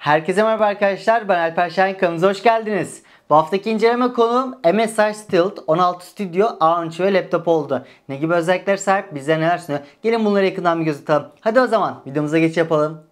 Herkese merhaba arkadaşlar. Ben Alper Şahin kanalımıza hoş geldiniz. Bu haftaki inceleme konuğum MSI Stilt 16 Studio A13 ve laptop oldu. Ne gibi özellikler sahip, bize neler sunuyor? Gelin bunları yakından bir göz atalım. Hadi o zaman videomuza geç yapalım.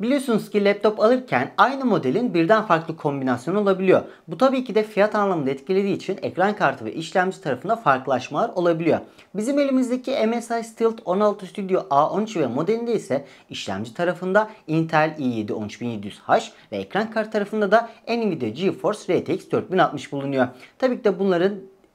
Biliyorsunuz ki laptop alırken aynı modelin birden farklı kombinasyonu olabiliyor. Bu tabii ki de fiyat anlamında etkilediği için ekran kartı ve işlemci tarafında farklılaşmalar olabiliyor. Bizim elimizdeki MSI Stilt 16 Studio A13 ve modelinde ise işlemci tarafında Intel i7 13700H ve ekran kartı tarafında da Nvidia GeForce RTX 4060 bulunuyor. Tabii ki de bunların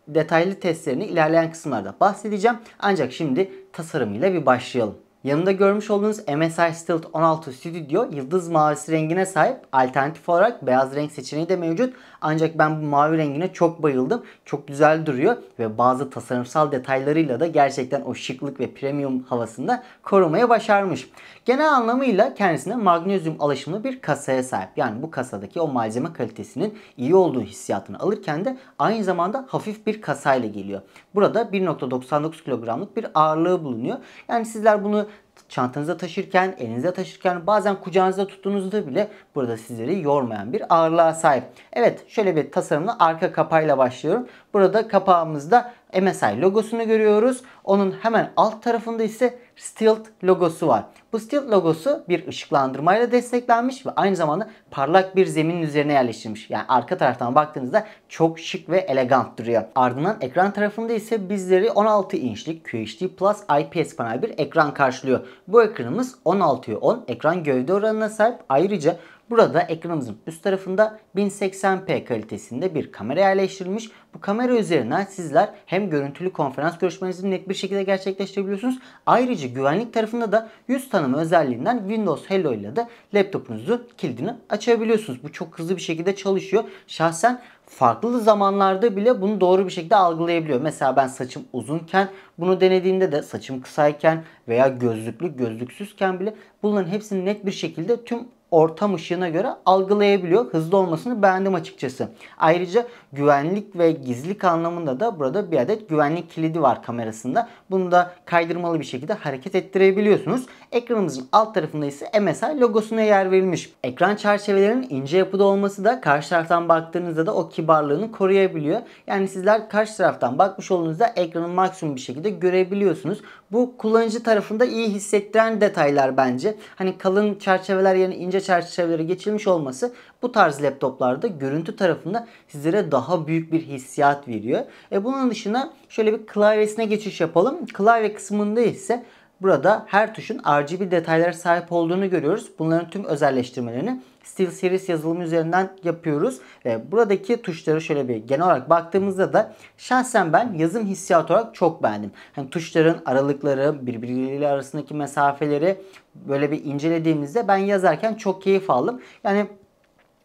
detaylı testlerini ilerleyen kısımlarda bahsedeceğim. Ancak şimdi tasarımıyla bir başlayalım. Yanında görmüş olduğunuz MSI Stealth 16 Studio yıldız mavisi rengine sahip. Alternatif olarak beyaz renk seçeneği de mevcut. Ancak ben bu mavi rengine çok bayıldım. Çok güzel duruyor ve bazı tasarımsal detaylarıyla da gerçekten o şıklık ve premium havasında korumaya başarmış. Genel anlamıyla kendisine magnezyum alaşımlı bir kasaya sahip. Yani bu kasadaki o malzeme kalitesinin iyi olduğu hissiyatını alırken de aynı zamanda hafif bir kasayla geliyor. Burada 1.99 kilogramlık bir ağırlığı bulunuyor. Yani sizler bunu çantanıza taşırken, elinize taşırken, bazen kucağınızda tuttuğunuzda bile burada sizleri yormayan bir ağırlığa sahip. Evet şöyle bir tasarımla arka kapağıyla başlıyorum. Burada kapağımızda MSI logosunu görüyoruz. Onun hemen alt tarafında ise Stilt logosu var. Bu Stilt logosu bir ışıklandırmayla desteklenmiş ve aynı zamanda parlak bir zeminin üzerine yerleştirilmiş. Yani arka taraftan baktığınızda çok şık ve elegant duruyor. Ardından ekran tarafında ise bizleri 16 inçlik QHD Plus IPS panel bir ekran karşılıyor. Bu ekranımız 16'ya 10 ekran gövde oranına sahip. Ayrıca Burada ekranımızın üst tarafında 1080p kalitesinde bir kamera yerleştirilmiş. Bu kamera üzerinden sizler hem görüntülü konferans görüşmenizi net bir şekilde gerçekleştirebiliyorsunuz. Ayrıca güvenlik tarafında da yüz tanıma özelliğinden Windows Hello ile de laptopunuzu kilidini açabiliyorsunuz. Bu çok hızlı bir şekilde çalışıyor. Şahsen farklı zamanlarda bile bunu doğru bir şekilde algılayabiliyor. Mesela ben saçım uzunken bunu denediğimde de saçım kısayken veya gözlüklü gözlüksüzken bile bunların hepsini net bir şekilde tüm ortam ışığına göre algılayabiliyor. Hızlı olmasını beğendim açıkçası. Ayrıca güvenlik ve gizlilik anlamında da burada bir adet güvenlik kilidi var kamerasında. Bunu da kaydırmalı bir şekilde hareket ettirebiliyorsunuz. Ekranımızın alt tarafında ise MSI logosuna yer verilmiş. Ekran çerçevelerinin ince yapıda olması da karşı taraftan baktığınızda da o kibarlığını koruyabiliyor. Yani sizler karşı taraftan bakmış olduğunuzda ekranı maksimum bir şekilde görebiliyorsunuz. Bu kullanıcı tarafında iyi hissettiren detaylar bence. Hani kalın çerçeveler yerine ince çerçeveleri geçilmiş olması bu tarz laptoplarda görüntü tarafında sizlere daha büyük bir hissiyat veriyor. E bunun dışında şöyle bir klavyesine geçiş yapalım. Klavye kısmında ise Burada her tuşun RGB detaylara sahip olduğunu görüyoruz. Bunların tüm özelleştirmelerini SteelSeries yazılımı üzerinden yapıyoruz. Ve buradaki tuşları şöyle bir genel olarak baktığımızda da şahsen ben yazım hissiyatı olarak çok beğendim. Hani tuşların aralıkları, birbirleriyle arasındaki mesafeleri böyle bir incelediğimizde ben yazarken çok keyif aldım. Yani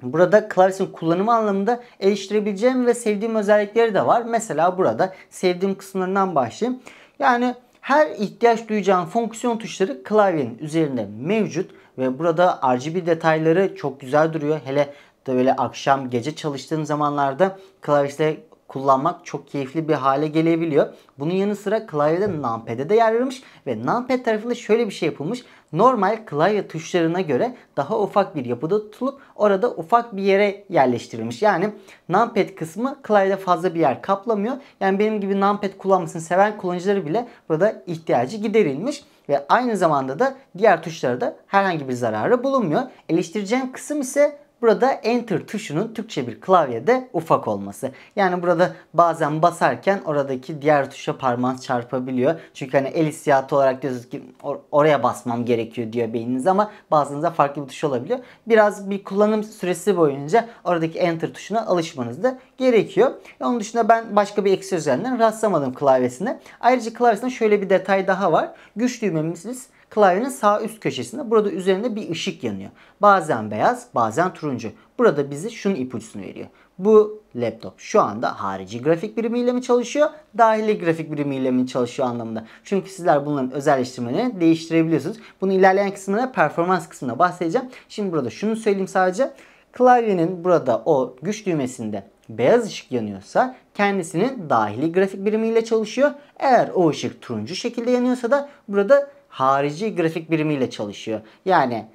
Burada klavyesin kullanımı anlamında eleştirebileceğim ve sevdiğim özellikleri de var. Mesela burada sevdiğim kısımlarından başlayayım. Yani her ihtiyaç duyacağın fonksiyon tuşları klavyenin üzerinde mevcut ve burada RGB detayları çok güzel duruyor. Hele de böyle akşam gece çalıştığın zamanlarda klavyede kullanmak çok keyifli bir hale gelebiliyor. Bunun yanı sıra klavyede numped'e de yer verilmiş ve numpad tarafında şöyle bir şey yapılmış normal klavye tuşlarına göre daha ufak bir yapıda tutulup orada ufak bir yere yerleştirilmiş. Yani numpad kısmı klavyede fazla bir yer kaplamıyor. Yani benim gibi numpad kullanmasını seven kullanıcıları bile burada ihtiyacı giderilmiş ve aynı zamanda da diğer tuşlara da herhangi bir zararı bulunmuyor. Eleştireceğim kısım ise Burada Enter tuşunun Türkçe bir klavyede ufak olması. Yani burada bazen basarken oradaki diğer tuşa parmağınız çarpabiliyor. Çünkü hani el hissiyatı olarak diyorsunuz ki or oraya basmam gerekiyor diyor beyniniz ama bazınızda farklı bir tuş olabiliyor. Biraz bir kullanım süresi boyunca oradaki Enter tuşuna alışmanız da gerekiyor. Onun dışında ben başka bir eksi özelliğinden rastlamadım klavyesine. Ayrıca klavyesinde şöyle bir detay daha var. Güç düğmemiz Klavyenin sağ üst köşesinde burada üzerinde bir ışık yanıyor. Bazen beyaz bazen turuncu. Burada bize şunun ipucunu veriyor. Bu laptop şu anda harici grafik birimiyle mi çalışıyor, dahili grafik birimiyle mi çalışıyor anlamında. Çünkü sizler bunların özelleştirmelerini değiştirebiliyorsunuz. Bunu ilerleyen kısımda performans kısmında bahsedeceğim. Şimdi burada şunu söyleyeyim sadece. Klavyenin burada o güç düğmesinde beyaz ışık yanıyorsa kendisinin dahili grafik birimiyle çalışıyor. Eğer o ışık turuncu şekilde yanıyorsa da burada harici grafik birimiyle çalışıyor. Yani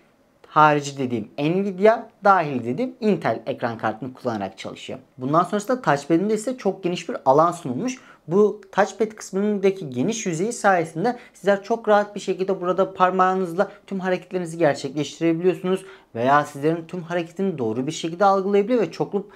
harici dediğim Nvidia, dahil dediğim Intel ekran kartını kullanarak çalışıyor. Bundan sonrasında touchpad'inde ise çok geniş bir alan sunulmuş bu touchpad kısmındaki geniş yüzeyi sayesinde sizler çok rahat bir şekilde burada parmağınızla tüm hareketlerinizi gerçekleştirebiliyorsunuz veya sizlerin tüm hareketini doğru bir şekilde algılayabiliyor ve çoklu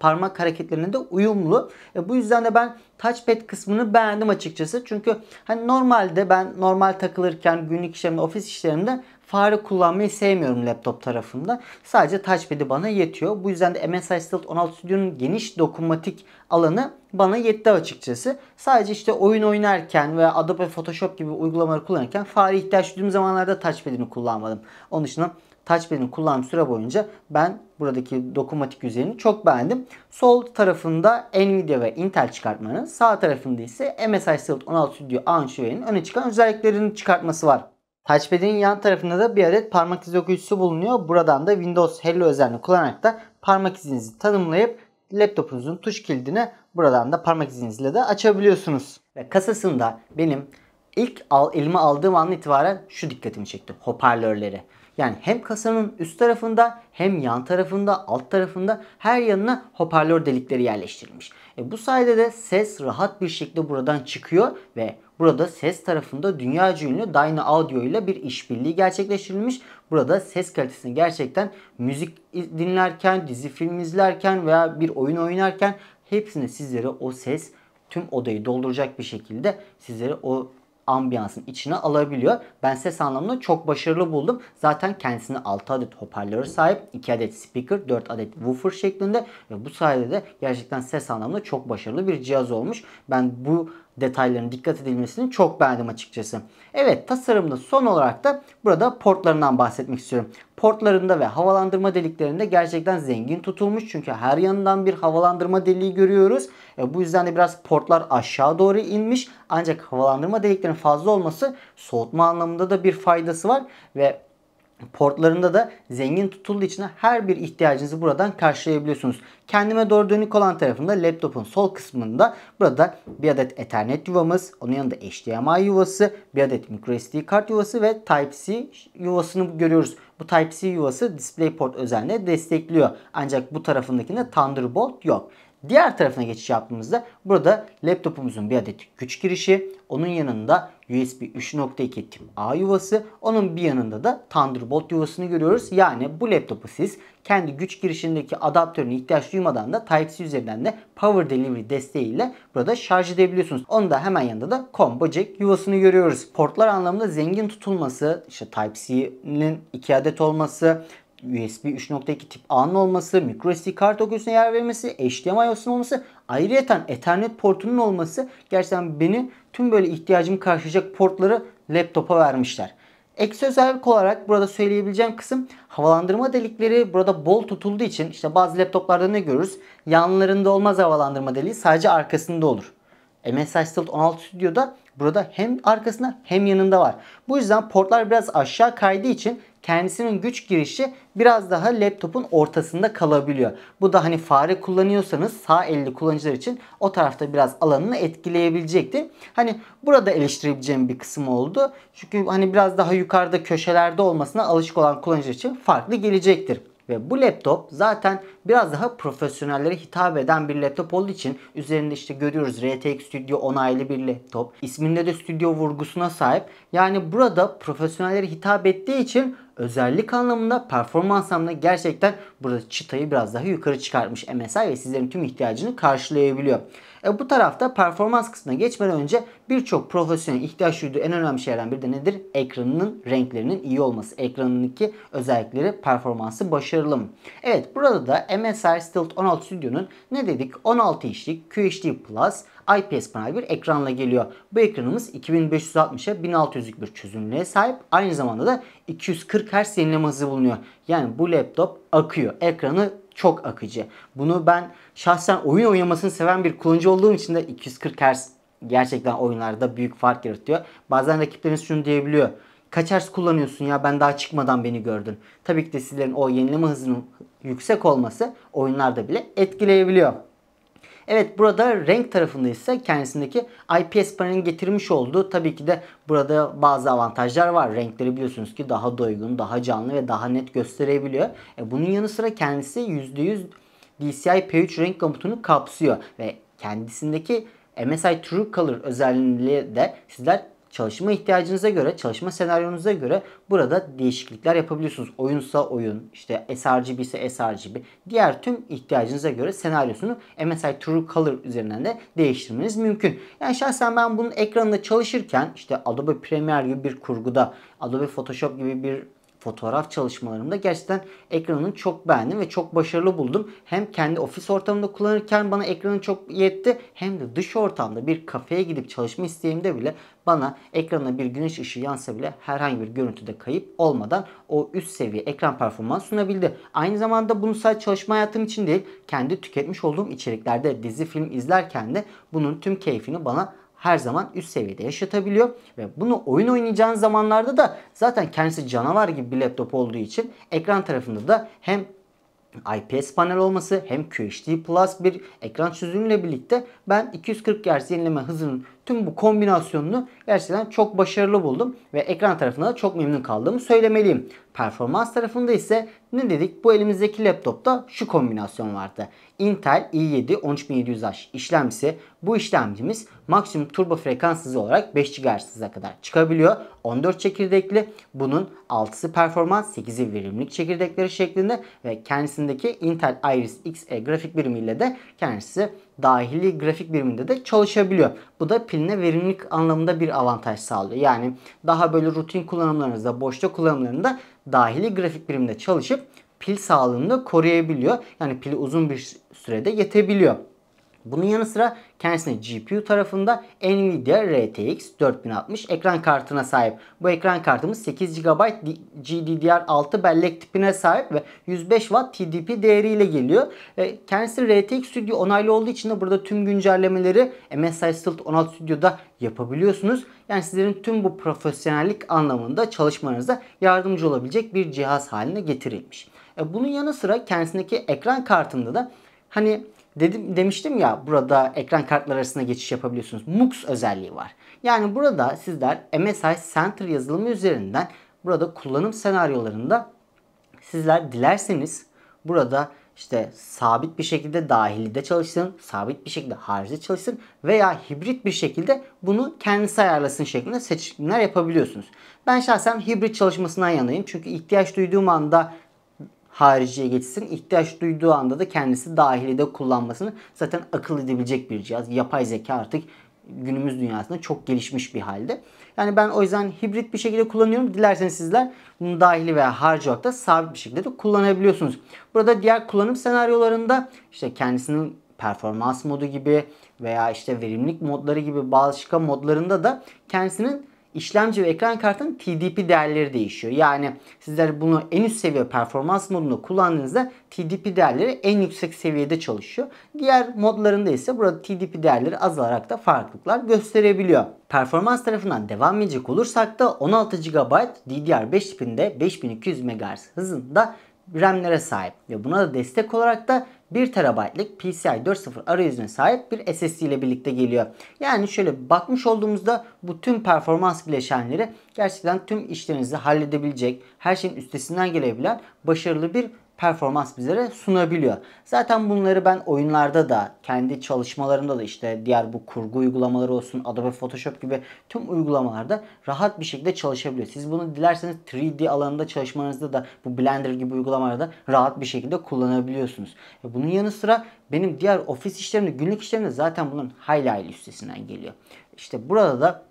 parmak hareketlerine de uyumlu. E, bu yüzden de ben touchpad kısmını beğendim açıkçası. Çünkü hani normalde ben normal takılırken günlük işlerimde, ofis işlerimde fare kullanmayı sevmiyorum laptop tarafında. Sadece touchpad'i bana yetiyor. Bu yüzden de MSI Stealth 16 Studio'nun geniş dokunmatik alanı bana yetti açıkçası. Sadece işte oyun oynarken veya Adobe Photoshop gibi uygulamaları kullanırken fare ihtiyaç duyduğum zamanlarda touchpad'ini kullanmadım. Onun dışında touchpad'ini kullandığım süre boyunca ben buradaki dokunmatik yüzeyini çok beğendim. Sol tarafında Nvidia ve Intel çıkartmanın, sağ tarafında ise MSI Stealth 16 Studio A13 öne çıkan özelliklerinin çıkartması var. Touchpad'in yan tarafında da bir adet parmak izi okuyucusu bulunuyor. Buradan da Windows Hello özelliğini kullanarak da parmak izinizi tanımlayıp laptopunuzun tuş kilidini buradan da parmak izinizle de açabiliyorsunuz. Ve kasasında benim ilk al, elime aldığım an itibaren şu dikkatimi çekti. Hoparlörleri. Yani hem kasanın üst tarafında hem yan tarafında alt tarafında her yanına hoparlör delikleri yerleştirilmiş. E bu sayede de ses rahat bir şekilde buradan çıkıyor ve Burada ses tarafında dünya ünlü Dyna Audio ile bir işbirliği gerçekleştirilmiş. Burada ses kalitesini gerçekten müzik dinlerken, dizi film izlerken veya bir oyun oynarken hepsini sizlere o ses tüm odayı dolduracak bir şekilde sizlere o ambiyansın içine alabiliyor. Ben ses anlamında çok başarılı buldum. Zaten kendisine 6 adet hoparlörü sahip, 2 adet speaker, 4 adet woofer şeklinde ve bu sayede de gerçekten ses anlamında çok başarılı bir cihaz olmuş. Ben bu detayların dikkat edilmesini çok beğendim açıkçası. Evet tasarımda son olarak da burada portlarından bahsetmek istiyorum portlarında ve havalandırma deliklerinde gerçekten zengin tutulmuş. Çünkü her yanından bir havalandırma deliği görüyoruz. E, bu yüzden de biraz portlar aşağı doğru inmiş. Ancak havalandırma deliklerinin fazla olması soğutma anlamında da bir faydası var. Ve portlarında da zengin tutulduğu için her bir ihtiyacınızı buradan karşılayabiliyorsunuz. Kendime doğru dönük olan tarafında laptopun sol kısmında burada bir adet Ethernet yuvamız, onun yanında HDMI yuvası, bir adet microSD kart yuvası ve Type-C yuvasını görüyoruz. Bu Type-C yuvası DisplayPort özelliğine destekliyor. Ancak bu tarafındakinde Thunderbolt yok. Diğer tarafına geçiş yaptığımızda burada laptopumuzun bir adet güç girişi, onun yanında USB 3.2 tip A yuvası, onun bir yanında da Thunderbolt yuvasını görüyoruz. Yani bu laptopu siz kendi güç girişindeki adaptörüne ihtiyaç duymadan da Type-C üzerinden de Power Delivery desteğiyle burada şarj edebiliyorsunuz. Onun da hemen yanında da Combo Jack yuvasını görüyoruz. Portlar anlamında zengin tutulması, işte Type-C'nin iki adet olması, USB 3.2 tip A'nın olması, SD kart okuyusuna yer vermesi, HDMI OS'un olması, ayrıca Ethernet portunun olması gerçekten beni tüm böyle ihtiyacımı karşılayacak portları laptopa vermişler. Ek özellik olarak burada söyleyebileceğim kısım havalandırma delikleri burada bol tutulduğu için işte bazı laptoplarda ne görürüz? Yanlarında olmaz havalandırma deliği sadece arkasında olur. MSI Stealth 16 Studio'da burada hem arkasında hem yanında var. Bu yüzden portlar biraz aşağı kaydığı için kendisinin güç girişi biraz daha laptopun ortasında kalabiliyor. Bu da hani fare kullanıyorsanız sağ elli kullanıcılar için o tarafta biraz alanını etkileyebilecektir. Hani burada eleştirebileceğim bir kısım oldu. Çünkü hani biraz daha yukarıda köşelerde olmasına alışık olan kullanıcılar için farklı gelecektir. Ve bu laptop zaten biraz daha profesyonellere hitap eden bir laptop olduğu için üzerinde işte görüyoruz RTX Studio onaylı bir laptop. İsminde de stüdyo vurgusuna sahip. Yani burada profesyonellere hitap ettiği için özellik anlamında performans anlamında gerçekten burada çıtayı biraz daha yukarı çıkartmış MSI ve sizlerin tüm ihtiyacını karşılayabiliyor. E, bu tarafta performans kısmına geçmeden önce birçok profesyonel ihtiyaç duyduğu en önemli şeylerden biri de nedir? Ekranının renklerinin iyi olması. Ekranındaki özellikleri performansı başarılı mı? Evet burada da MSR Stilt 16 Studio'nun ne dedik? 16 inçlik QHD Plus IPS panel bir ekranla geliyor. Bu ekranımız 2560'a 1600'lük bir çözünürlüğe sahip. Aynı zamanda da 240 Hz yenileme hızı bulunuyor. Yani bu laptop akıyor. Ekranı çok akıcı. Bunu ben şahsen oyun oynamasını seven bir kullanıcı olduğum için de 240 Hz gerçekten oyunlarda büyük fark yaratıyor. Bazen rakipleriniz şunu diyebiliyor. Kaç Hz kullanıyorsun ya ben daha çıkmadan beni gördün. Tabii ki de sizlerin o yenileme hızının yüksek olması oyunlarda bile etkileyebiliyor. Evet burada renk tarafında ise kendisindeki IPS panelin getirmiş olduğu tabii ki de burada bazı avantajlar var. Renkleri biliyorsunuz ki daha doygun, daha canlı ve daha net gösterebiliyor. E, bunun yanı sıra kendisi %100 DCI P3 renk komutunu kapsıyor ve kendisindeki MSI True Color özelliğiyle de sizler çalışma ihtiyacınıza göre, çalışma senaryonuza göre burada değişiklikler yapabiliyorsunuz. Oyunsa oyun, işte sRGB ise sRGB. Diğer tüm ihtiyacınıza göre senaryosunu MSI True Color üzerinden de değiştirmeniz mümkün. Yani şahsen ben bunun ekranında çalışırken işte Adobe Premiere gibi bir kurguda, Adobe Photoshop gibi bir fotoğraf çalışmalarımda gerçekten ekranını çok beğendim ve çok başarılı buldum. Hem kendi ofis ortamında kullanırken bana ekranı çok yetti hem de dış ortamda bir kafeye gidip çalışma isteğimde bile bana ekrana bir güneş ışığı yansa bile herhangi bir görüntüde kayıp olmadan o üst seviye ekran performans sunabildi. Aynı zamanda bunu sadece çalışma hayatım için değil kendi tüketmiş olduğum içeriklerde dizi film izlerken de bunun tüm keyfini bana her zaman üst seviyede yaşatabiliyor. Ve bunu oyun oynayacağınız zamanlarda da zaten kendisi canavar gibi bir laptop olduğu için ekran tarafında da hem IPS panel olması hem QHD Plus bir ekran çözümüyle birlikte ben 240 Hz yenileme hızının tüm bu kombinasyonunu gerçekten çok başarılı buldum ve ekran tarafında da çok memnun kaldığımı söylemeliyim. Performans tarafında ise ne dedik? Bu elimizdeki laptopta şu kombinasyon vardı. Intel i7 13700H işlemcisi. Bu işlemcimiz maksimum turbo frekans hızı olarak 5 GHz hıza kadar çıkabiliyor. 14 çekirdekli. Bunun 6'sı performans, 8'i verimlilik çekirdekleri şeklinde ve kendisindeki Intel Iris Xe grafik birimiyle de kendisi dahili grafik biriminde de çalışabiliyor. Bu da piline verimlilik anlamında bir avantaj sağlıyor. Yani daha böyle rutin kullanımlarınızda, boşta kullanımlarında dahili grafik birimde çalışıp pil sağlığını da koruyabiliyor. Yani pili uzun bir sürede yetebiliyor. Bunun yanı sıra Kendisine GPU tarafında Nvidia RTX 4060 ekran kartına sahip. Bu ekran kartımız 8 GB GDDR6 bellek tipine sahip ve 105 Watt TDP değeriyle geliyor. E, kendisi RTX Studio onaylı olduğu için de burada tüm güncellemeleri MSI Stealth 16 Studio'da yapabiliyorsunuz. Yani sizlerin tüm bu profesyonellik anlamında çalışmanıza yardımcı olabilecek bir cihaz haline getirilmiş. E, bunun yanı sıra kendisindeki ekran kartında da hani Dedim, demiştim ya burada ekran kartları arasında geçiş yapabiliyorsunuz. MUX özelliği var. Yani burada sizler MSI Center yazılımı üzerinden burada kullanım senaryolarında sizler dilerseniz burada işte sabit bir şekilde dahilide çalışsın, sabit bir şekilde harici çalışsın veya hibrit bir şekilde bunu kendisi ayarlasın şeklinde seçimler yapabiliyorsunuz. Ben şahsen hibrit çalışmasından yanayım. Çünkü ihtiyaç duyduğum anda hariciye geçsin. İhtiyaç duyduğu anda da kendisi dahili de kullanmasını zaten akıl edebilecek bir cihaz. Yapay zeka artık günümüz dünyasında çok gelişmiş bir halde. Yani ben o yüzden hibrit bir şekilde kullanıyorum. Dilerseniz sizler bunu dahili veya harcı olarak da sabit bir şekilde de kullanabiliyorsunuz. Burada diğer kullanım senaryolarında işte kendisinin performans modu gibi veya işte verimlilik modları gibi bazı şıka modlarında da kendisinin işlemci ve ekran kartının TDP değerleri değişiyor. Yani sizler bunu en üst seviye performans modunda kullandığınızda TDP değerleri en yüksek seviyede çalışıyor. Diğer modlarında ise burada TDP değerleri azalarak da farklılıklar gösterebiliyor. Performans tarafından devam edecek olursak da 16 GB DDR5 tipinde 5200 MHz hızında RAM'lere sahip ve buna da destek olarak da 1 TB'lik PCI 4.0 arayüzüne sahip bir SSD ile birlikte geliyor. Yani şöyle bakmış olduğumuzda bu tüm performans bileşenleri gerçekten tüm işlerinizi halledebilecek, her şeyin üstesinden gelebilen başarılı bir performans bizlere sunabiliyor. Zaten bunları ben oyunlarda da kendi çalışmalarımda da işte diğer bu kurgu uygulamaları olsun Adobe Photoshop gibi tüm uygulamalarda rahat bir şekilde çalışabiliyor. Siz bunu dilerseniz 3D alanında çalışmanızda da bu Blender gibi uygulamalarda rahat bir şekilde kullanabiliyorsunuz. E bunun yanı sıra benim diğer ofis işlerimde günlük işlerimde zaten bunun hayli hayli üstesinden geliyor. İşte burada da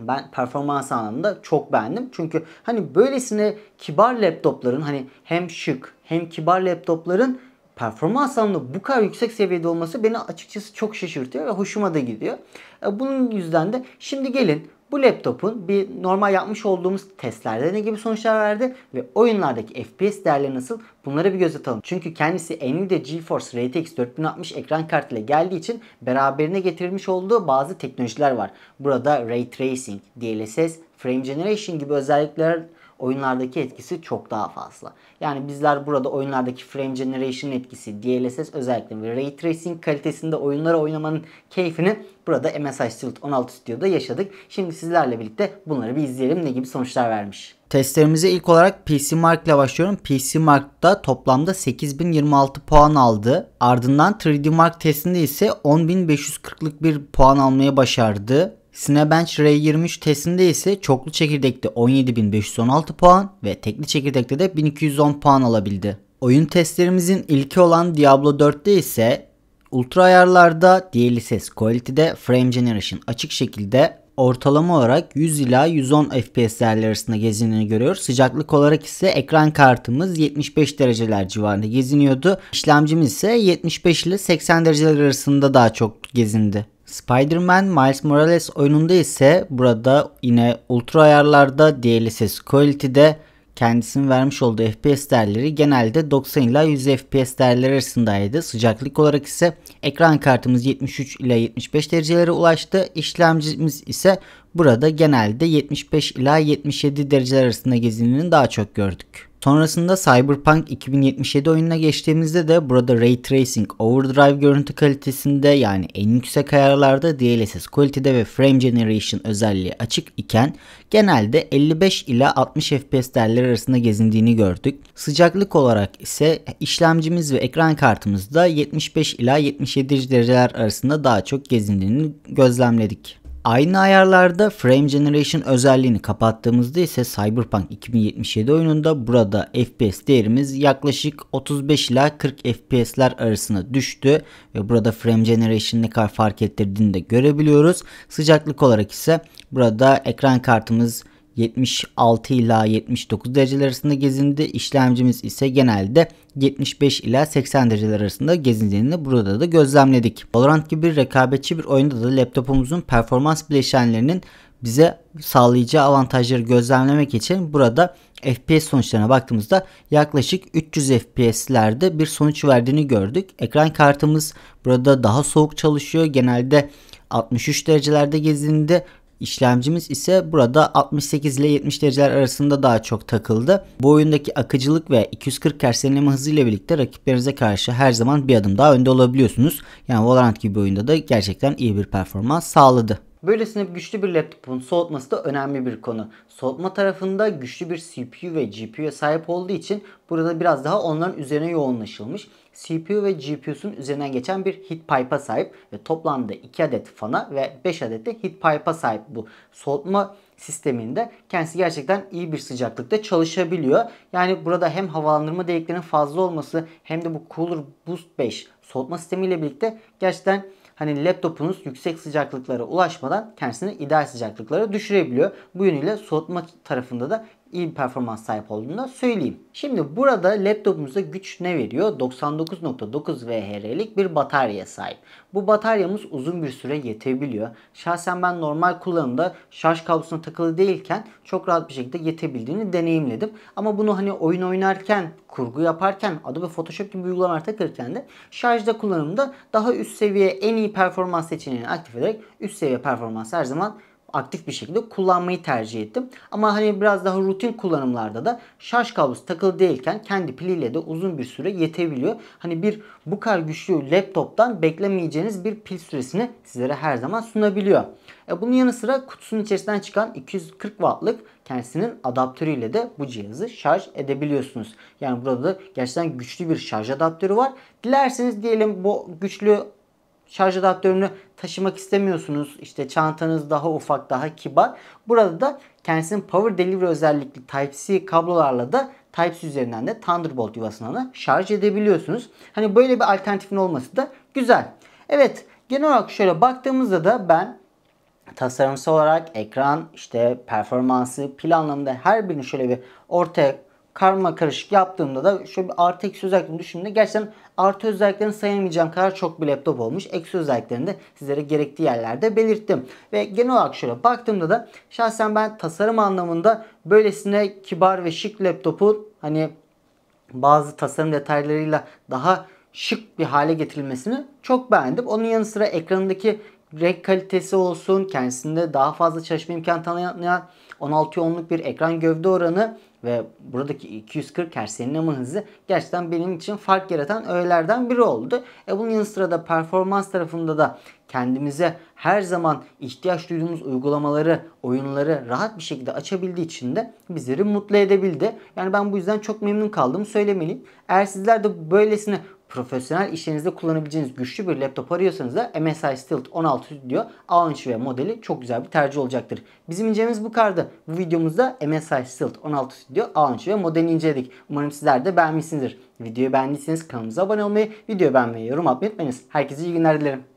ben performans anlamında çok beğendim. Çünkü hani böylesine kibar laptopların hani hem şık hem kibar laptopların performans anlamında bu kadar yüksek seviyede olması beni açıkçası çok şaşırtıyor ve hoşuma da gidiyor. E, bunun yüzden de şimdi gelin bu laptopun bir normal yapmış olduğumuz testlerde ne gibi sonuçlar verdi ve oyunlardaki FPS değerleri nasıl bunlara bir göz atalım. Çünkü kendisi Nvidia GeForce RTX 4060 ekran kartı ile geldiği için beraberine getirilmiş olduğu bazı teknolojiler var. Burada Ray Tracing, DLSS, Frame Generation gibi özellikler oyunlardaki etkisi çok daha fazla. Yani bizler burada oyunlardaki frame generation etkisi, DLSS özellikle ve ray tracing kalitesinde oyunlara oynamanın keyfini burada MSI Studio 16 Studio'da yaşadık. Şimdi sizlerle birlikte bunları bir izleyelim ne gibi sonuçlar vermiş. Testlerimize ilk olarak PC Mark ile başlıyorum. PC Mark'ta toplamda 8026 puan aldı. Ardından 3D Mark testinde ise 10540'lık bir puan almaya başardı. Cinebench R23 testinde ise çoklu çekirdekte 17.516 puan ve tekli çekirdekte de 1210 puan alabildi. Oyun testlerimizin ilki olan Diablo 4'te ise ultra ayarlarda DLSS Quality'de Frame Generation açık şekilde ortalama olarak 100 ila 110 FPS değerler arasında gezindiğini görüyor. Sıcaklık olarak ise ekran kartımız 75 dereceler civarında geziniyordu. İşlemcimiz ise 75 ile 80 dereceler arasında daha çok gezindi. Spider-Man Miles Morales oyununda ise burada yine ultra ayarlarda DLSS Quality'de kendisinin vermiş olduğu FPS değerleri genelde 90 ila 100 FPS değerleri arasındaydı. Sıcaklık olarak ise ekran kartımız 73 ila 75 derecelere ulaştı. İşlemcimiz ise burada genelde 75 ila 77 dereceler arasında gezinliğini daha çok gördük. Sonrasında Cyberpunk 2077 oyununa geçtiğimizde de burada Ray Tracing Overdrive görüntü kalitesinde yani en yüksek ayarlarda DLSS kalitede ve Frame Generation özelliği açık iken genelde 55 ila 60 FPS değerleri arasında gezindiğini gördük. Sıcaklık olarak ise işlemcimiz ve ekran kartımızda 75 ila 77 dereceler arasında daha çok gezindiğini gözlemledik. Aynı ayarlarda Frame Generation özelliğini kapattığımızda ise Cyberpunk 2077 oyununda burada FPS değerimiz yaklaşık 35 ila 40 FPS'ler arasına düştü ve burada Frame Generation ne kadar fark ettirdiğini de görebiliyoruz. Sıcaklık olarak ise burada ekran kartımız 76 ila 79 dereceler arasında gezindi. İşlemcimiz ise genelde 75 ila 80 dereceler arasında gezindiğini burada da gözlemledik. Valorant gibi rekabetçi bir oyunda da laptopumuzun performans bileşenlerinin bize sağlayacağı avantajları gözlemlemek için burada FPS sonuçlarına baktığımızda yaklaşık 300 FPS'lerde bir sonuç verdiğini gördük. Ekran kartımız burada daha soğuk çalışıyor. Genelde 63 derecelerde gezindi İşlemcimiz ise burada 68 ile 70 dereceler arasında daha çok takıldı. Bu oyundaki akıcılık ve 240 Hz yenileme hızıyla birlikte rakiplerinize karşı her zaman bir adım daha önde olabiliyorsunuz. Yani Valorant gibi oyunda da gerçekten iyi bir performans sağladı. Böylesine güçlü bir laptopun soğutması da önemli bir konu. Soğutma tarafında güçlü bir CPU ve GPU'ya sahip olduğu için burada biraz daha onların üzerine yoğunlaşılmış. CPU ve GPU'sun üzerinden geçen bir heat pipe'a sahip ve toplamda 2 adet fana ve 5 adet de heat pipe'a sahip bu soğutma sisteminde kendisi gerçekten iyi bir sıcaklıkta çalışabiliyor. Yani burada hem havalandırma deliklerinin fazla olması hem de bu Cooler Boost 5 soğutma sistemiyle birlikte gerçekten hani laptopunuz yüksek sıcaklıklara ulaşmadan kendisini ideal sıcaklıklara düşürebiliyor. Bu yönüyle soğutma tarafında da iyi bir performans sahip olduğunu söyleyeyim. Şimdi burada laptopumuza güç ne veriyor? 99.9 VHR'lik bir batarya sahip. Bu bataryamız uzun bir süre yetebiliyor. Şahsen ben normal kullanımda şarj kablosuna takılı değilken çok rahat bir şekilde yetebildiğini deneyimledim. Ama bunu hani oyun oynarken, kurgu yaparken, Adobe Photoshop gibi uygulamalar takırken de şarjda kullanımda daha üst seviye en iyi performans seçeneğini aktif ederek üst seviye performans her zaman aktif bir şekilde kullanmayı tercih ettim. Ama hani biraz daha rutin kullanımlarda da şarj kablosu takılı değilken kendi piliyle de uzun bir süre yetebiliyor. Hani bir bu kadar güçlü laptoptan beklemeyeceğiniz bir pil süresini sizlere her zaman sunabiliyor. E bunun yanı sıra kutusunun içerisinden çıkan 240 wattlık kendisinin adaptörüyle de bu cihazı şarj edebiliyorsunuz. Yani burada da gerçekten güçlü bir şarj adaptörü var. Dilerseniz diyelim bu güçlü şarj adaptörünü taşımak istemiyorsunuz. İşte çantanız daha ufak, daha kibar. Burada da kendisinin Power Delivery özellikli Type-C kablolarla da Type-C üzerinden de Thunderbolt yuvasına da şarj edebiliyorsunuz. Hani böyle bir alternatifin olması da güzel. Evet genel olarak şöyle baktığımızda da ben tasarımsal olarak ekran, işte performansı, pil anlamında her birini şöyle bir ortaya karma karışık yaptığımda da şöyle bir artı eksi özelliklerini düşündüğümde gerçekten artı özelliklerini sayamayacağım kadar çok bir laptop olmuş. Eksi özelliklerini de sizlere gerektiği yerlerde belirttim. Ve genel olarak şöyle baktığımda da şahsen ben tasarım anlamında böylesine kibar ve şık laptopu hani bazı tasarım detaylarıyla daha şık bir hale getirilmesini çok beğendim. Onun yanı sıra ekranındaki renk kalitesi olsun, kendisinde daha fazla çalışma imkanı tanıyan 16'ya 10'luk bir ekran gövde oranı ve buradaki 240 Hz yenileme hızı gerçekten benim için fark yaratan öğelerden biri oldu. E bunun yanı sıra da performans tarafında da kendimize her zaman ihtiyaç duyduğumuz uygulamaları, oyunları rahat bir şekilde açabildiği için de bizleri mutlu edebildi. Yani ben bu yüzden çok memnun kaldım söylemeliyim. Eğer sizler de böylesine profesyonel işlerinizde kullanabileceğiniz güçlü bir laptop arıyorsanız da MSI Stealth 16 Studio A13 ve modeli çok güzel bir tercih olacaktır. Bizim incemiz bu kardı. Bu videomuzda MSI Stealth 16 Studio A13 ve modelini inceledik. Umarım sizler de beğenmişsinizdir. Videoyu beğendiyseniz kanalımıza abone olmayı, videoyu beğenmeyi, yorum atmayı unutmayınız. Herkese iyi günler dilerim.